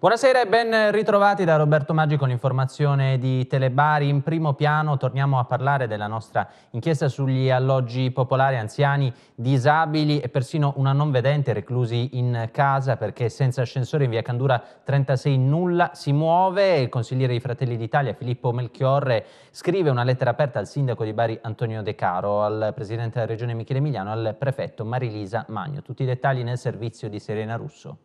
Buonasera e ben ritrovati da Roberto Maggi con l'informazione di Telebari. In primo piano torniamo a parlare della nostra inchiesta sugli alloggi popolari, anziani, disabili e persino una non vedente reclusi in casa perché senza ascensore in via Candura 36 nulla si muove. Il consigliere dei Fratelli d'Italia Filippo Melchiorre scrive una lettera aperta al sindaco di Bari Antonio De Caro, al presidente della regione Michele Emiliano e al prefetto Marilisa Magno. Tutti i dettagli nel servizio di Serena Russo.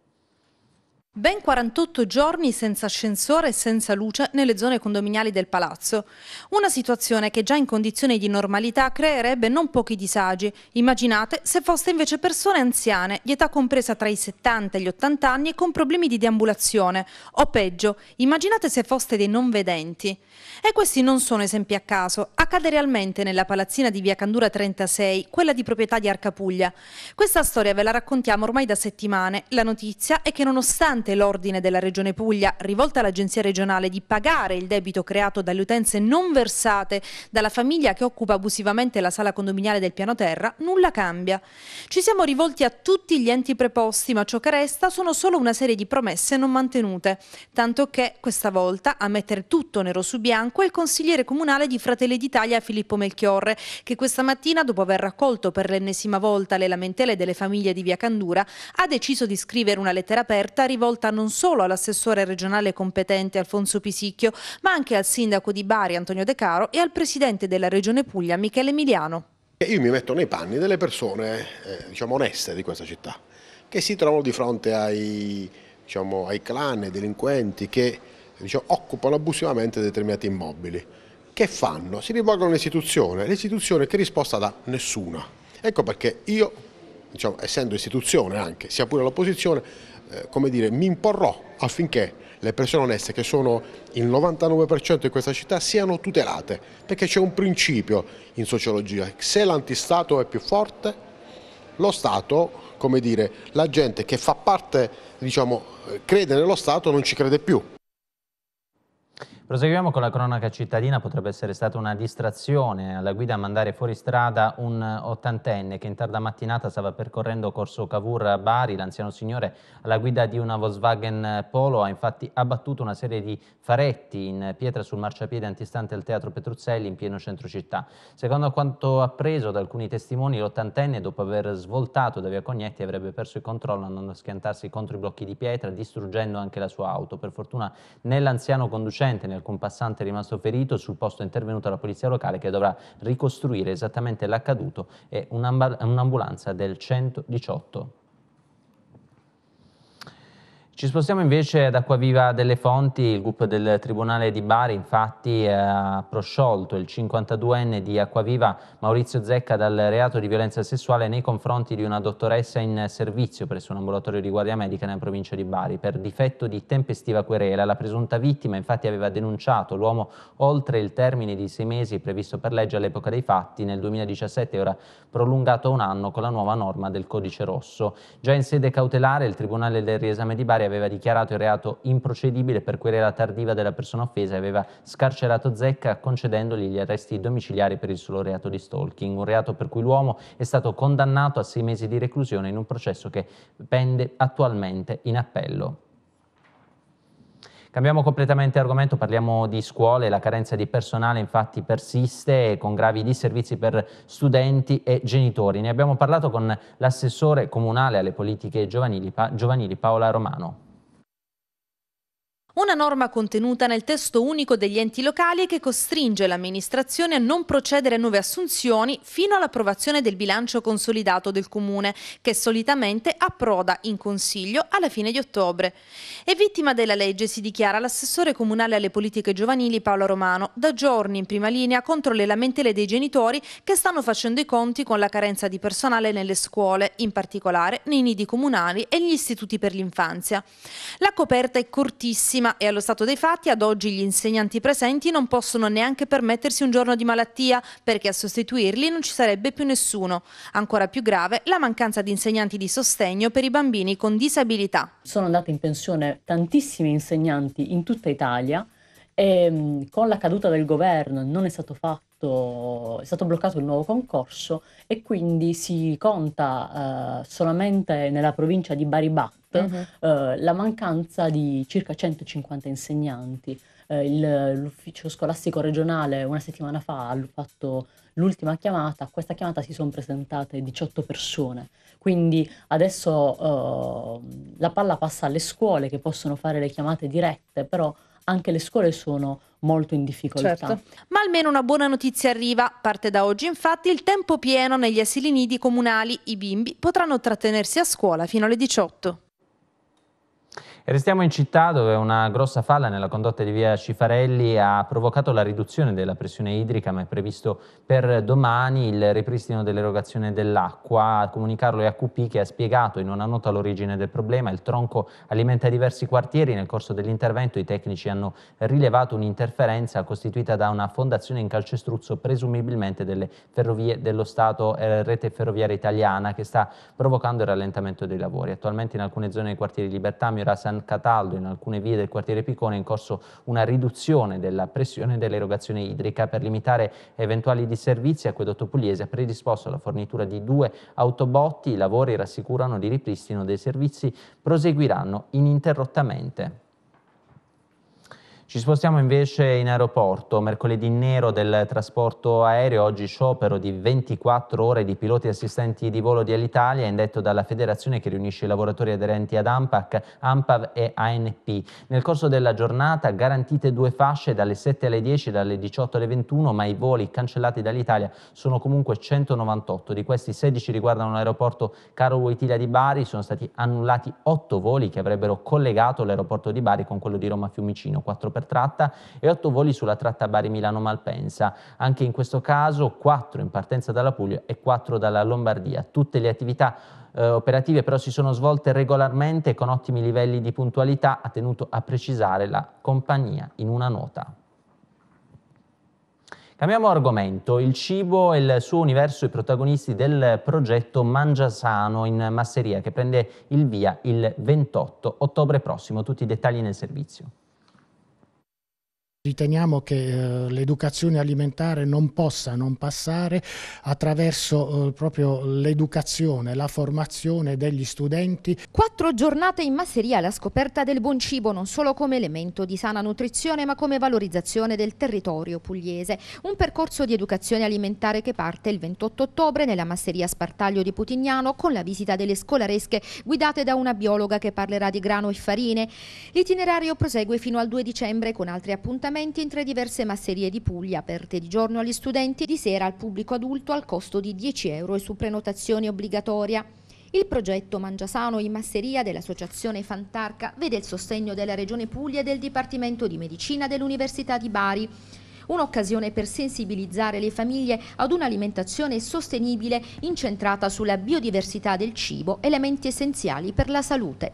Ben 48 giorni senza ascensore e senza luce nelle zone condominiali del palazzo. Una situazione che già in condizioni di normalità creerebbe non pochi disagi. Immaginate se foste invece persone anziane, di età compresa tra i 70 e gli 80 anni e con problemi di deambulazione. O peggio, immaginate se foste dei non vedenti. E questi non sono esempi a caso. Accade realmente nella palazzina di via Candura 36, quella di proprietà di Arcapuglia. Questa storia ve la raccontiamo ormai da settimane. La notizia è che nonostante nonostante l'ordine della Regione Puglia rivolta all'Agenzia regionale di pagare il debito creato dalle utenze non versate dalla famiglia che occupa abusivamente la sala condominiale del piano terra, nulla cambia. Ci siamo rivolti a tutti gli enti preposti, ma ciò che resta sono solo una serie di promesse non mantenute, tanto che questa volta a mettere tutto nero su bianco è il consigliere comunale di Fratelli d'Italia Filippo Melchiorre, che questa mattina, dopo aver raccolto per l'ennesima volta le lamentele delle famiglie di Via Candura, ha deciso di scrivere una lettera aperta rivolta rivolta non solo all'assessore regionale competente Alfonso Pisicchio, ma anche al sindaco di Bari Antonio De Caro e al presidente della regione Puglia Michele Emiliano. Io mi metto nei panni delle persone eh, diciamo, oneste di questa città, che si trovano di fronte ai, diciamo, ai clan, ai delinquenti che diciamo, occupano abusivamente determinati immobili. Che fanno? Si rivolgono all'istituzione, l'istituzione che risposta dà? Nessuna. Ecco perché io, diciamo, essendo istituzione anche, sia pure l'opposizione, eh, come dire, mi imporrò affinché le persone oneste, che sono il 99% di questa città, siano tutelate, perché c'è un principio in sociologia, se l'antistato è più forte, lo Stato, come dire, la gente che fa parte, diciamo, eh, crede nello Stato non ci crede più. Proseguiamo con la cronaca cittadina, potrebbe essere stata una distrazione alla guida a mandare fuori strada un ottantenne che in tarda mattinata stava percorrendo Corso Cavour a Bari, l'anziano signore alla guida di una Volkswagen Polo ha infatti abbattuto una serie di faretti in pietra sul marciapiede antistante al Teatro Petruzzelli in pieno centro città. Secondo quanto appreso da alcuni testimoni, l'ottantenne dopo aver svoltato da via Cognetti avrebbe perso il controllo andando a schiantarsi contro i blocchi di pietra distruggendo anche la sua auto. Per fortuna né l'anziano conducente alcun passante è rimasto ferito, sul posto è intervenuta la polizia locale che dovrà ricostruire esattamente l'accaduto e un'ambulanza del 118 ci spostiamo invece ad Acquaviva delle Fonti, il GUP del Tribunale di Bari infatti eh, ha prosciolto il 52enne di Acquaviva Maurizio Zecca dal reato di violenza sessuale nei confronti di una dottoressa in servizio presso un ambulatorio di guardia medica nella provincia di Bari per difetto di tempestiva querela. La presunta vittima infatti aveva denunciato l'uomo oltre il termine di sei mesi previsto per legge all'epoca dei fatti nel 2017 e ora prolungato a un anno con la nuova norma del codice rosso. Già in sede cautelare il Tribunale del Riesame di Bari disciplinare aveva dichiarato il reato improcedibile per querela tardiva della persona offesa e aveva scarcerato Zecca concedendogli gli arresti domiciliari per il solo reato di stalking, un reato per cui l'uomo è stato condannato a sei mesi di reclusione in un processo che pende attualmente in appello. Cambiamo completamente argomento, parliamo di scuole, la carenza di personale infatti persiste con gravi disservizi per studenti e genitori. Ne abbiamo parlato con l'assessore comunale alle politiche giovanili, pa Giovanni Paola Romano. Una norma contenuta nel testo unico degli enti locali che costringe l'amministrazione a non procedere a nuove assunzioni fino all'approvazione del bilancio consolidato del comune, che solitamente approda in consiglio alla fine di ottobre. E vittima della legge si dichiara l'assessore comunale alle politiche giovanili Paolo Romano, da giorni in prima linea contro le lamentele dei genitori che stanno facendo i conti con la carenza di personale nelle scuole, in particolare nei nidi comunali e gli istituti per l'infanzia. La coperta è cortissima prossima e allo stato dei fatti ad oggi gli insegnanti presenti non possono neanche permettersi un giorno di malattia perché a sostituirli non ci sarebbe più nessuno. Ancora più grave la mancanza di insegnanti di sostegno per i bambini con disabilità. Sono andate in pensione tantissimi insegnanti in tutta Italia e mm, con la caduta del governo non è stato fatto stato, è stato bloccato il nuovo concorso e quindi si conta eh, solamente nella provincia di Baribat uh-huh. eh, la mancanza di circa 150 insegnanti. Eh, il, l'ufficio scolastico regionale una settimana fa ha fatto l'ultima chiamata, a questa chiamata si sono presentate 18 persone, quindi adesso eh, la palla passa alle scuole che possono fare le chiamate dirette, però anche le scuole sono molto in difficoltà. Certo. Ma almeno una buona notizia arriva. Parte da oggi infatti il tempo pieno negli asili nidi comunali. I bimbi potranno trattenersi a scuola fino alle 18 restiamo in città dove una grossa falla nella condotta di via Cifarelli ha provocato la riduzione della pressione idrica, ma è previsto per domani il ripristino dell'erogazione dell'acqua. A comunicarlo è AQP che ha spiegato in una nota l'origine del problema. Il tronco alimenta diversi quartieri. Nel corso dell'intervento i tecnici hanno rilevato un'interferenza costituita da una fondazione in calcestruzzo, presumibilmente delle ferrovie dello Stato, e eh, rete ferroviaria italiana, che sta provocando il rallentamento dei lavori. Attualmente in alcune zone dei quartieri Libertà, Miura, San San Cataldo, in alcune vie del quartiere Piccone, è in corso una riduzione della pressione dell'erogazione idrica per limitare eventuali disservizi. Acquedotto Pugliese ha predisposto la fornitura di due autobotti. I lavori rassicurano di ripristino dei servizi proseguiranno ininterrottamente. Ci spostiamo invece in aeroporto, mercoledì nero del trasporto aereo, oggi sciopero di 24 ore di piloti assistenti di volo di Alitalia, indetto dalla federazione che riunisce i lavoratori aderenti ad AMPAC, AMPAV e ANP. Nel corso della giornata garantite due fasce dalle 7 alle 10 e dalle 18 alle 21, ma i voli cancellati dall'Italia sono comunque 198. Di questi 16 riguardano l'aeroporto Caro Wojtila di Bari, sono stati annullati 8 voli che avrebbero collegato l'aeroporto di Bari con quello di Roma Fiumicino, 4 persone tratta e 8 voli sulla tratta Bari-Milano-Malpensa. Anche in questo caso 4 in partenza dalla Puglia e 4 dalla Lombardia. Tutte le attività eh, operative però si sono svolte regolarmente con ottimi livelli di puntualità, ha tenuto a precisare la compagnia in una nota. Cambiamo argomento, il cibo e il suo universo i protagonisti del progetto Mangia Sano in Masseria che prende il via il 28 ottobre prossimo, tutti i dettagli nel servizio. Riteniamo che eh, l'educazione alimentare non possa non passare attraverso eh, proprio l'educazione, la formazione degli studenti. Quattro giornate in masseria alla scoperta del buon cibo non solo come elemento di sana nutrizione ma come valorizzazione del territorio pugliese. Un percorso di educazione alimentare che parte il 28 ottobre nella masseria Spartaglio di Putignano con la visita delle scolaresche guidate da una biologa che parlerà di grano e farine. L'itinerario prosegue fino al 2 dicembre con altri appuntamenti insegnamenti in tre diverse masserie di Puglia, aperte di giorno agli studenti e di sera al pubblico adulto al costo di 10 euro e su prenotazione obbligatoria. Il progetto Mangiasano in masseria dell'Associazione Fantarca vede il sostegno della Regione Puglia e del Dipartimento di Medicina dell'Università di Bari. Un'occasione per sensibilizzare le famiglie ad un'alimentazione sostenibile incentrata sulla biodiversità del cibo, elementi essenziali per la salute.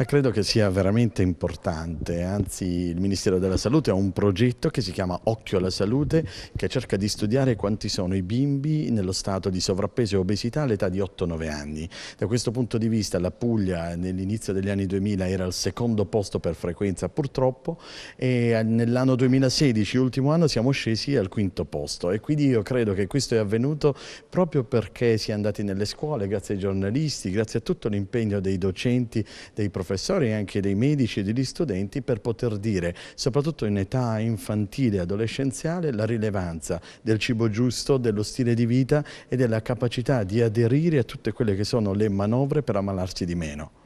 Ma credo che sia veramente importante, anzi il Ministero della Salute ha un progetto che si chiama Occhio alla Salute che cerca di studiare quanti sono i bimbi nello stato di sovrappeso e obesità all'età di 8-9 anni. Da questo punto di vista la Puglia nell'inizio degli anni 2000 era al secondo posto per frequenza purtroppo e nell'anno 2016, ultimo anno, siamo scesi al quinto posto e quindi io credo che questo è avvenuto proprio perché si è andati nelle scuole, grazie ai giornalisti, grazie a tutto l'impegno dei docenti, dei professori professori, anche dei medici e degli studenti per poter dire, soprattutto in età infantile e adolescenziale, la rilevanza del cibo giusto, dello stile di vita e della capacità di aderire a tutte quelle che sono le manovre per ammalarsi di meno.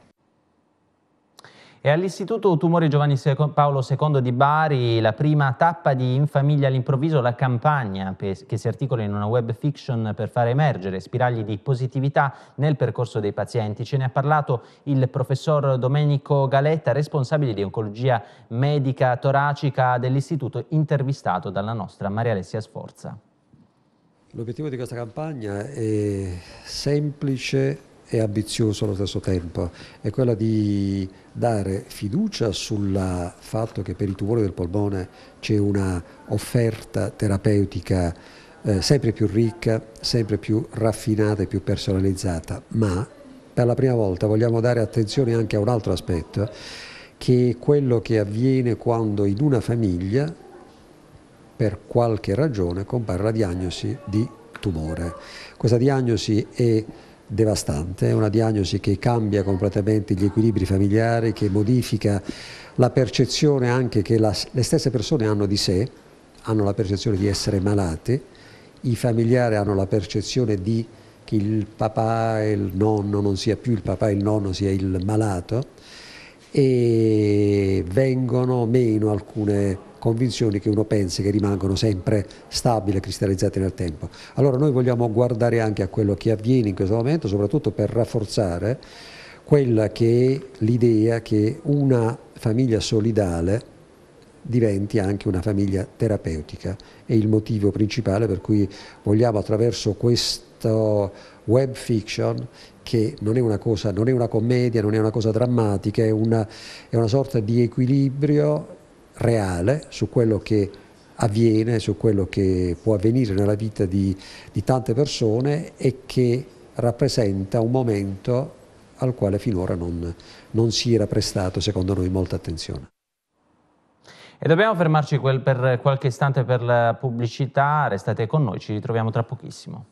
E all'Istituto Tumori Giovanni Paolo II di Bari la prima tappa di In Famiglia all'improvviso, la campagna che si articola in una web fiction per far emergere spiragli di positività nel percorso dei pazienti. Ce ne ha parlato il professor Domenico Galetta, responsabile di oncologia medica toracica dell'Istituto, intervistato dalla nostra Maria Alessia Sforza. L'obiettivo di questa campagna è semplice e ambizioso allo stesso tempo, è quella di dare fiducia sul fatto che per il tumore del polmone c'è una offerta terapeutica eh, sempre più ricca, sempre più raffinata e più personalizzata, ma per la prima volta vogliamo dare attenzione anche a un altro aspetto, che è quello che avviene quando in una famiglia per qualche ragione compare la diagnosi di tumore. Questa diagnosi è devastante, è una diagnosi che cambia completamente gli equilibri familiari, che modifica la percezione anche che la, le stesse persone hanno di sé, hanno la percezione di essere malate, i familiari hanno la percezione di che il papà e il nonno non sia più il papà e il nonno sia il malato e vengono meno alcune convinzioni che uno pensi che rimangono sempre stabili e cristallizzate nel tempo. Allora noi vogliamo guardare anche a quello che avviene in questo momento, soprattutto per rafforzare quella che è l'idea che una famiglia solidale diventi anche una famiglia terapeutica. È il motivo principale per cui vogliamo attraverso questo web fiction che non è una, cosa, non è una commedia, non è una cosa drammatica, è una, è una sorta di equilibrio reale su quello che avviene, su quello che può avvenire nella vita di, di tante persone e che rappresenta un momento al quale finora non, non si era prestato, secondo noi, molta attenzione. E dobbiamo fermarci per qualche istante per la pubblicità, restate con noi, ci ritroviamo tra pochissimo.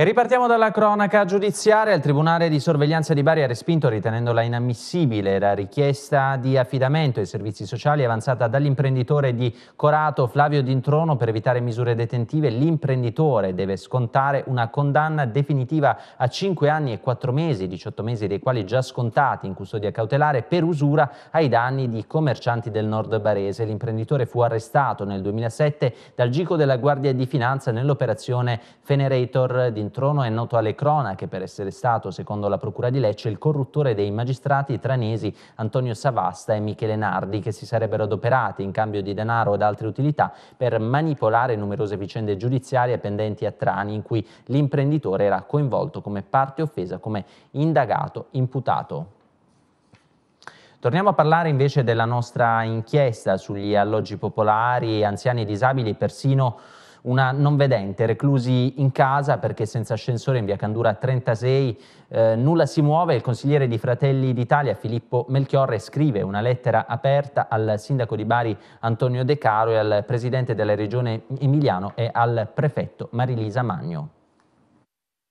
E ripartiamo dalla cronaca giudiziaria. Il Tribunale di sorveglianza di Bari ha respinto, ritenendola inammissibile, la richiesta di affidamento ai servizi sociali avanzata dall'imprenditore di Corato Flavio Dintrono per evitare misure detentive. L'imprenditore deve scontare una condanna definitiva a 5 anni e 4 mesi, 18 mesi dei quali già scontati in custodia cautelare per usura ai danni di commercianti del nord barese. L'imprenditore fu arrestato nel 2007 dal Gico della Guardia di Finanza nell'operazione Fenerator di in trono è noto alle cronache per essere stato, secondo la Procura di Lecce, il corruttore dei magistrati tranesi Antonio Savasta e Michele Nardi, che si sarebbero adoperati in cambio di denaro ed altre utilità per manipolare numerose vicende giudiziarie pendenti a Trani, in cui l'imprenditore era coinvolto come parte offesa, come indagato, imputato. Torniamo a parlare invece della nostra inchiesta sugli alloggi popolari, anziani e disabili, persino una non vedente, reclusi in casa perché senza ascensore in via Candura 36, eh, nulla si muove, il consigliere di Fratelli d'Italia Filippo Melchiorre scrive una lettera aperta al sindaco di Bari Antonio De Caro e al presidente della regione Emiliano e al prefetto Marilisa Magno.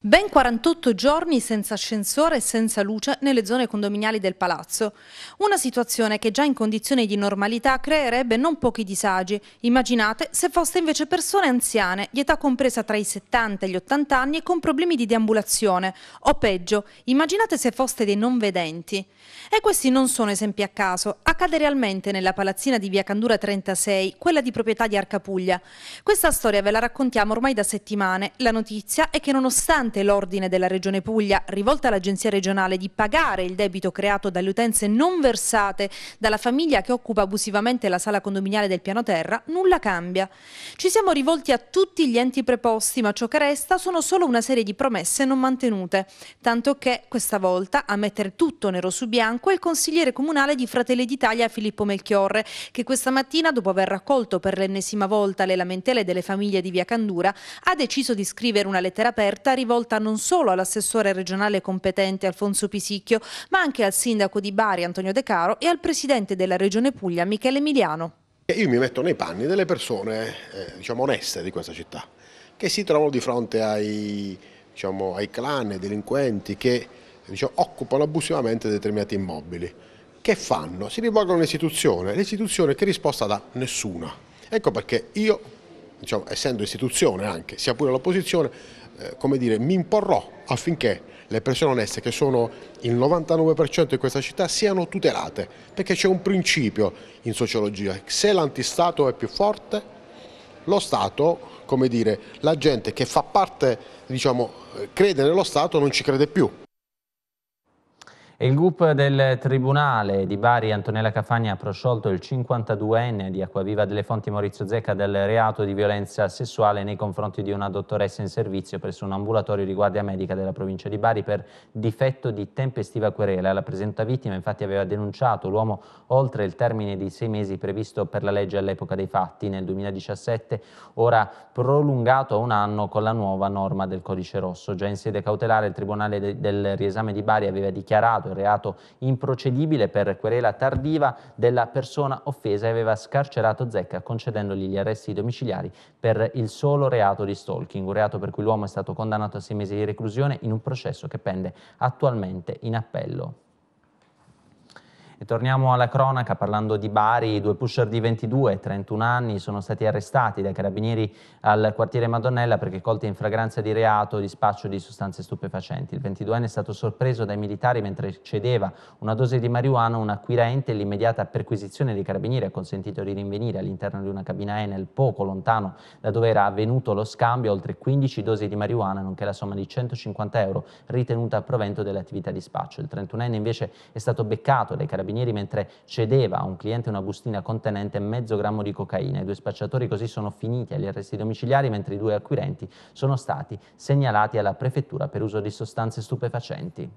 Ben 48 giorni senza ascensore e senza luce nelle zone condominiali del palazzo. Una situazione che già in condizioni di normalità creerebbe non pochi disagi. Immaginate se foste invece persone anziane, di età compresa tra i 70 e gli 80 anni e con problemi di deambulazione. O peggio, immaginate se foste dei non vedenti. E questi non sono esempi a caso. Accade realmente nella palazzina di via Candura 36, quella di proprietà di Arcapuglia. Questa storia ve la raccontiamo ormai da settimane. La notizia è che nonostante nonostante l'ordine della Regione Puglia rivolta all'Agenzia regionale di pagare il debito creato dalle utenze non versate dalla famiglia che occupa abusivamente la sala condominiale del piano terra, nulla cambia. Ci siamo rivolti a tutti gli enti preposti, ma ciò che resta sono solo una serie di promesse non mantenute, tanto che questa volta a mettere tutto nero su bianco è il consigliere comunale di Fratelli d'Italia Filippo Melchiorre, che questa mattina, dopo aver raccolto per l'ennesima volta le lamentele delle famiglie di Via Candura, ha deciso di scrivere una lettera aperta rivolta rivolta non solo all'assessore regionale competente Alfonso Pisicchio, ma anche al sindaco di Bari Antonio De Caro e al presidente della regione Puglia Michele Emiliano. Io mi metto nei panni delle persone eh, diciamo, oneste di questa città, che si trovano di fronte ai, diciamo, ai clan, ai delinquenti che diciamo, occupano abusivamente determinati immobili. Che fanno? Si rivolgono all'istituzione, l'istituzione che risposta dà? Nessuna. Ecco perché io, diciamo, essendo istituzione anche, sia pure l'opposizione, eh, come dire, mi imporrò affinché le persone oneste, che sono il 99% di questa città, siano tutelate, perché c'è un principio in sociologia, se l'antistato è più forte, lo Stato, come dire, la gente che fa parte, diciamo, eh, crede nello Stato non ci crede più. Il GUP del Tribunale di Bari Antonella Cafagna ha prosciolto il 52enne di Acquaviva delle Fonti Maurizio Zecca del reato di violenza sessuale nei confronti di una dottoressa in servizio presso un ambulatorio di guardia medica della provincia di Bari per difetto di tempestiva querela. La presenta vittima infatti aveva denunciato l'uomo oltre il termine di sei mesi previsto per la legge all'epoca dei fatti nel 2017, ora prolungato a un anno con la nuova norma del codice rosso. Già in sede cautelare il Tribunale del Riesame di Bari aveva dichiarato il reato improcedibile per querela tardiva della persona offesa e aveva scarcerato Zecca concedendogli gli arresti domiciliari per il solo reato di stalking, un reato per cui l'uomo è stato condannato a sei mesi di reclusione in un processo che pende attualmente in appello. E torniamo alla cronaca parlando di Bari, due pusher di 22 e 31 anni sono stati arrestati dai carabinieri al quartiere Madonnella perché colti in fragranza di reato di spaccio di sostanze stupefacenti. Il 22enne è stato sorpreso dai militari mentre cedeva una dose di marijuana a un acquirente e l'immediata perquisizione dei carabinieri ha consentito di rinvenire all'interno di una cabina Enel poco lontano da dove era avvenuto lo scambio oltre 15 dosi di marijuana nonché la somma di 150 euro ritenuta a provento dell'attività di spaccio. Il 31enne invece è stato beccato dai carabinieri carabinieri mentre cedeva a un cliente una bustina contenente mezzo grammo di cocaina. I due spacciatori così sono finiti agli arresti domiciliari mentre i due acquirenti sono stati segnalati alla prefettura per uso di sostanze stupefacenti.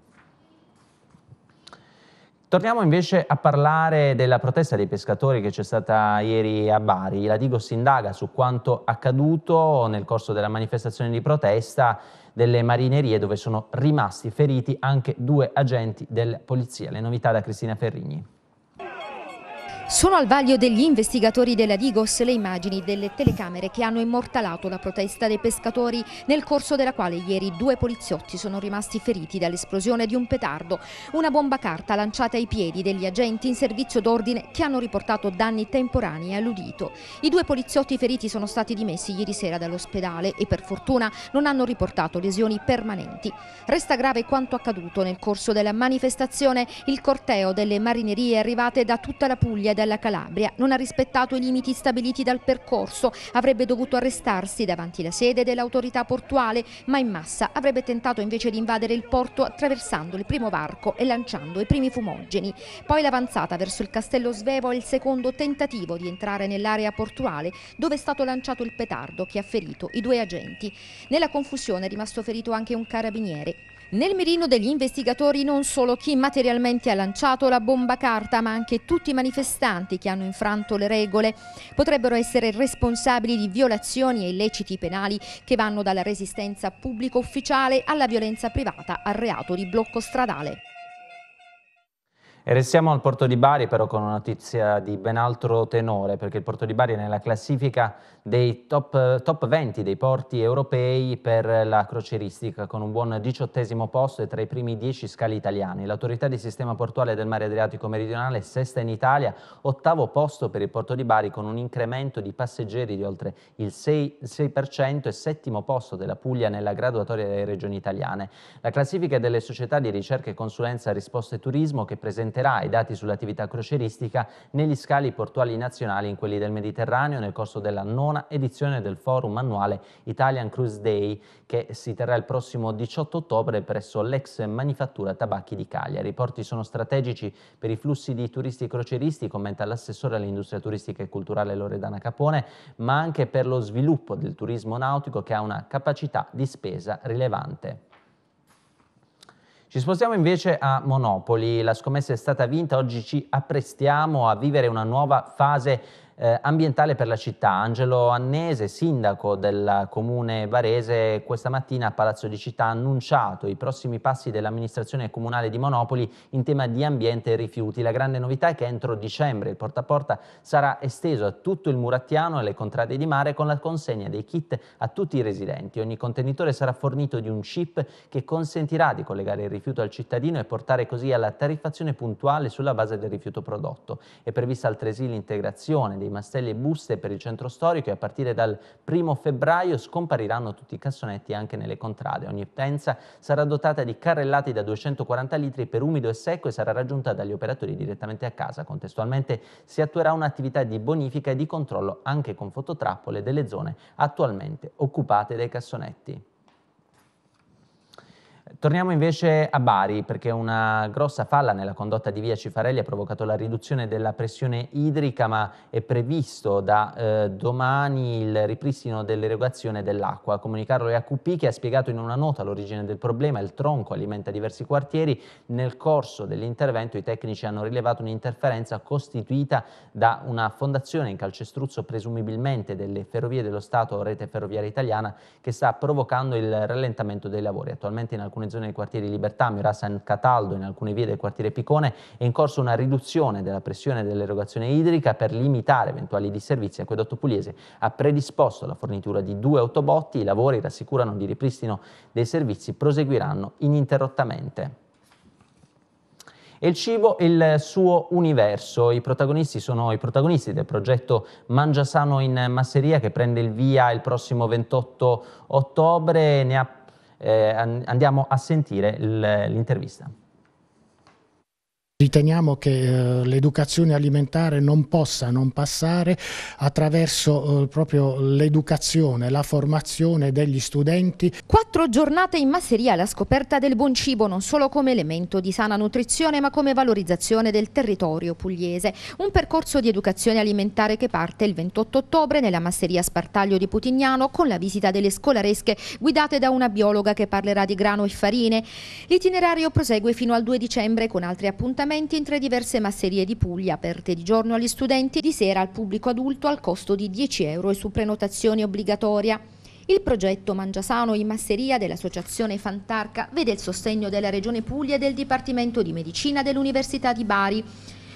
Torniamo invece a parlare della protesta dei pescatori che c'è stata ieri a Bari. La Digo si indaga su quanto accaduto nel corso della manifestazione di protesta delle marinerie dove sono rimasti feriti anche due agenti della polizia. Le novità da Cristina Ferrigni. Sono al vaglio degli investigatori della Digos le immagini delle telecamere che hanno immortalato la protesta dei pescatori nel corso della quale ieri due poliziotti sono rimasti feriti dall'esplosione di un petardo, una bomba carta lanciata ai piedi degli agenti in servizio d'ordine che hanno riportato danni temporanei all'udito. I due poliziotti feriti sono stati dimessi ieri sera dall'ospedale e per fortuna non hanno riportato lesioni permanenti. Resta grave quanto accaduto nel corso della manifestazione il corteo delle marinerie arrivate da tutta la Puglia e dalla Calabria non ha rispettato i limiti stabiliti dal percorso, avrebbe dovuto arrestarsi davanti la sede dell'autorità portuale, ma in massa avrebbe tentato invece di invadere il porto attraversando il primo varco e lanciando i primi fumogeni. Poi l'avanzata verso il castello Svevo è il secondo tentativo di entrare nell'area portuale dove è stato lanciato il petardo che ha ferito i due agenti. Nella confusione è rimasto ferito anche un carabiniere. Nel mirino degli investigatori non solo chi materialmente ha lanciato la bomba carta, ma anche tutti i manifestanti che hanno infranto le regole potrebbero essere responsabili di violazioni e illeciti penali che vanno dalla resistenza pubblico ufficiale alla violenza privata al reato di blocco stradale. E restiamo al Porto di Bari però con una notizia di ben altro tenore perché il Porto di Bari è nella classifica dei top, top 20 dei porti europei per la croceristica con un buon diciottesimo posto e tra i primi 10 scali italiani. L'autorità di sistema portuale del mare Adriatico meridionale è sesta in Italia, ottavo posto per il Porto di Bari con un incremento di passeggeri di oltre il 6%, 6% e settimo posto della Puglia nella graduatoria delle regioni italiane. La classifica delle società di ricerca e consulenza risposte turismo che presenta presenterà i dati sull'attività croceristica negli scali portuali nazionali in quelli del Mediterraneo nel corso della nona edizione del forum annuale Italian Cruise Day che si terrà il prossimo 18 ottobre presso l'ex manifattura tabacchi di Cagliari. I porti sono strategici per i flussi di turisti croceristi, commenta l'assessore all'industria turistica e culturale Loredana Capone, ma anche per lo sviluppo del turismo nautico che ha una capacità di spesa rilevante. Ci spostiamo invece a Monopoli, la scommessa è stata vinta, oggi ci apprestiamo a vivere una nuova fase eh, ambientale per la città. Angelo Annese, sindaco del comune Varese, questa mattina a Palazzo di Città ha annunciato i prossimi passi dell'amministrazione comunale di Monopoli in tema di ambiente e rifiuti. La grande novità è che entro dicembre il porta a porta sarà esteso a tutto il Murattiano e le contrade di mare con la consegna dei kit a tutti i residenti. Ogni contenitore sarà fornito di un chip che consentirà di collegare il rifiuto al cittadino e portare così alla tariffazione puntuale sulla base del rifiuto prodotto. È prevista altresì l'integrazione dei mastelli e buste per il centro storico e a partire dal primo febbraio scompariranno tutti i cassonetti anche nelle contrade. Ogni utenza sarà dotata di carrellati da 240 litri per umido e secco e sarà raggiunta dagli operatori direttamente a casa. Contestualmente si attuerà un'attività di bonifica e di controllo anche con fototrappole delle zone attualmente occupate dai cassonetti. Torniamo invece a Bari, perché una grossa falla nella condotta di via Cifarelli ha provocato la riduzione della pressione idrica, ma è previsto da eh, domani il ripristino dell'erogazione dell'acqua. A comunicarlo è AQP che ha spiegato in una nota l'origine del problema. Il tronco alimenta diversi quartieri. Nel corso dell'intervento i tecnici hanno rilevato un'interferenza costituita da una fondazione in calcestruzzo, presumibilmente delle Ferrovie dello Stato o Rete Ferroviaria Italiana, che sta provocando il rallentamento dei lavori. Attualmente in alcune alcune zone del quartiere Libertà, Miura San Cataldo, in alcune vie del quartiere Picone, è in corso una riduzione della pressione dell'erogazione idrica per limitare eventuali disservizi. Acquedotto Pugliese ha predisposto la fornitura di due autobotti, i lavori rassicurano di ripristino dei servizi proseguiranno ininterrottamente. E il cibo e il suo universo. I protagonisti sono i protagonisti del progetto Mangiasano in Masseria che prende il via il prossimo 28 ottobre, ne ha eh, andiamo a sentire l'intervista. Riteniamo che eh, l'educazione alimentare non possa non passare attraverso eh, proprio l'educazione, la formazione degli studenti. Quattro giornate in masseria alla scoperta del buon cibo non solo come elemento di sana nutrizione ma come valorizzazione del territorio pugliese. Un percorso di educazione alimentare che parte il 28 ottobre nella masseria Spartaglio di Putignano con la visita delle scolaresche guidate da una biologa che parlerà di grano e farine. L'itinerario prosegue fino al 2 dicembre con altri appuntamenti appuntamenti in tre diverse masserie di Puglia, aperte di giorno agli studenti e di sera al pubblico adulto al costo di 10 euro e su prenotazione obbligatoria. Il progetto Mangiasano in masseria dell'Associazione Fantarca vede il sostegno della Regione Puglia e del Dipartimento di Medicina dell'Università di Bari.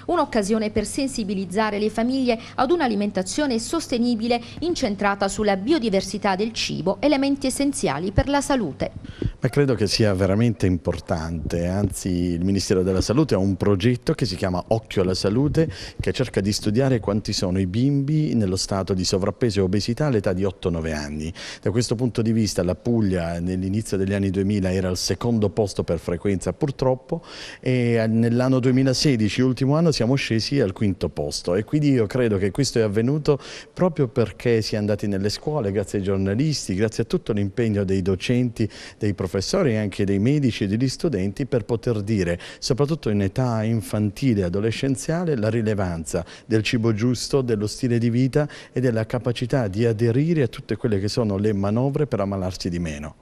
Un'occasione per sensibilizzare le famiglie ad un'alimentazione sostenibile incentrata sulla biodiversità del cibo, elementi essenziali per la salute credo che sia veramente importante, anzi il Ministero della Salute ha un progetto che si chiama Occhio alla Salute che cerca di studiare quanti sono i bimbi nello stato di sovrappeso e obesità all'età di 8-9 anni. Da questo punto di vista la Puglia nell'inizio degli anni 2000 era al secondo posto per frequenza purtroppo e nell'anno 2016, ultimo anno, siamo scesi al quinto posto e quindi io credo che questo è avvenuto proprio perché si è andati nelle scuole, grazie ai giornalisti, grazie a tutto l'impegno dei docenti, dei professori professori, anche dei medici e degli studenti per poter dire, soprattutto in età infantile e adolescenziale, la rilevanza del cibo giusto, dello stile di vita e della capacità di aderire a tutte quelle che sono le manovre per ammalarsi di meno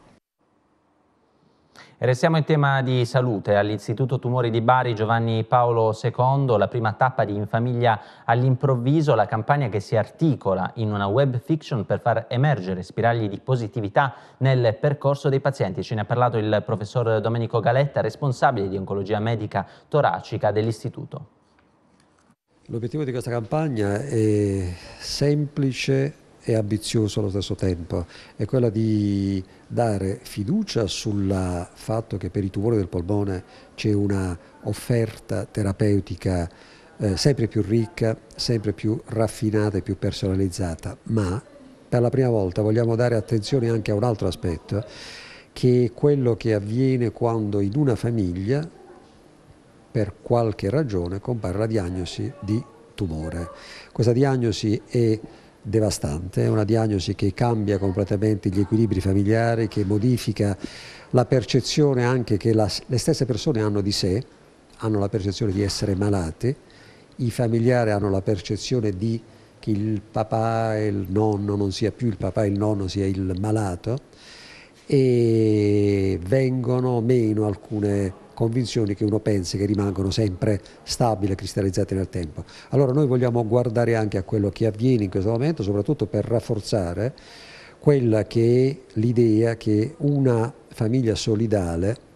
restiamo in tema di salute. All'Istituto Tumori di Bari Giovanni Paolo II, la prima tappa di In Famiglia all'improvviso, la campagna che si articola in una web fiction per far emergere spiragli di positività nel percorso dei pazienti. Ce ne ha parlato il professor Domenico Galetta, responsabile di oncologia medica toracica dell'Istituto. L'obiettivo di questa campagna è semplice e ambizioso allo stesso tempo, è quella di dare fiducia sul fatto che per i tumori del polmone c'è una offerta terapeutica eh, sempre più ricca, sempre più raffinata e più personalizzata, ma per la prima volta vogliamo dare attenzione anche a un altro aspetto, che è quello che avviene quando in una famiglia per qualche ragione compare la diagnosi di tumore. Questa diagnosi è devastante, è una diagnosi che cambia completamente gli equilibri familiari, che modifica la percezione anche che la, le stesse persone hanno di sé, hanno la percezione di essere malate, i familiari hanno la percezione di che il papà e il nonno non sia più il papà e il nonno sia il malato e vengono meno alcune convinzioni che uno pensi che rimangono sempre stabili e cristallizzate nel tempo. Allora noi vogliamo guardare anche a quello che avviene in questo momento, soprattutto per rafforzare quella che è l'idea che una famiglia solidale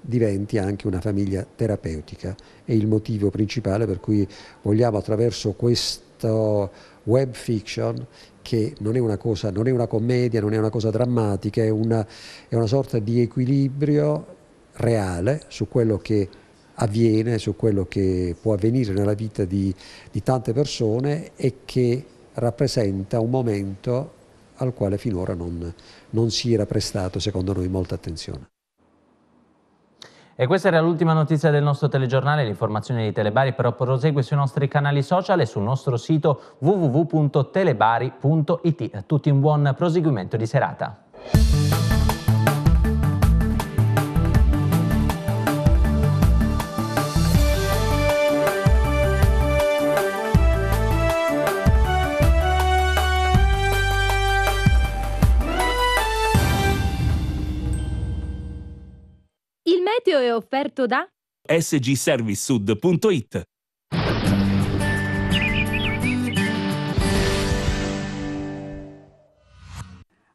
diventi anche una famiglia terapeutica. È il motivo principale per cui vogliamo attraverso questo web fiction che non è una, cosa, non è una commedia, non è una cosa drammatica, è una, è una sorta di equilibrio reale su quello che avviene, su quello che può avvenire nella vita di, di tante persone e che rappresenta un momento al quale finora non, non si era prestato, secondo noi, molta attenzione. E questa era l'ultima notizia del nostro telegiornale, l'informazione di Telebari però prosegue sui nostri canali social e sul nostro sito www.telebari.it. A tutti un buon proseguimento di serata. è offerto da sgservicesud.it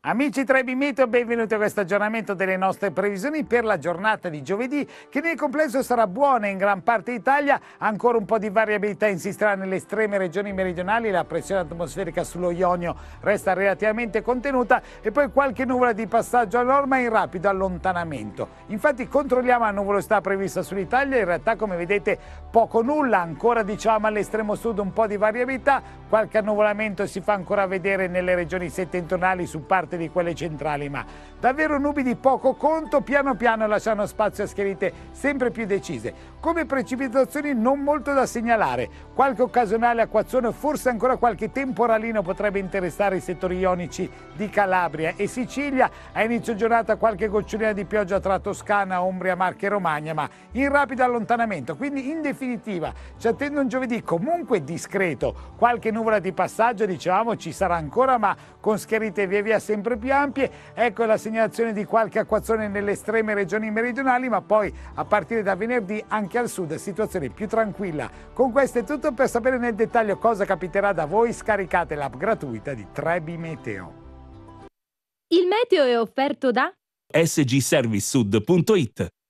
Amici Trebimito, benvenuti a questo aggiornamento delle nostre previsioni per la giornata di giovedì, che nel complesso sarà buona in gran parte d'Italia, ancora un po' di variabilità insisterà nelle estreme regioni meridionali, la pressione atmosferica sullo Ionio resta relativamente contenuta e poi qualche nuvola di passaggio a norma in rapido allontanamento. Infatti controlliamo la nuvolosità prevista sull'Italia, in realtà come vedete poco nulla, ancora diciamo all'estremo sud un po' di variabilità, qualche annuvolamento si fa ancora vedere nelle regioni settentrionali su parte parte di quelle centrali, ma davvero nubi di poco conto piano piano lasciano spazio a schierite sempre più decise. Come precipitazioni non molto da segnalare, qualche occasionale acquazzone, forse ancora qualche temporalino potrebbe interessare i settori ionici di Calabria e Sicilia. A inizio giornata qualche gocciolina di pioggia tra Toscana, Umbria, Marche e Romagna, ma in rapido allontanamento. Quindi in definitiva ci attende un giovedì comunque discreto, qualche nuvola di passaggio dicevamo ci sarà ancora, ma con schiarite via via sempre più ampie. Ecco la segnalazione di qualche acquazzone nelle estreme regioni meridionali, ma poi a partire da venerdì anche che al sud situazione più tranquilla. Con questo è tutto, per sapere nel dettaglio cosa capiterà da voi scaricate l'app gratuita di Trebi Meteo. Il meteo è offerto da sgservicesud.it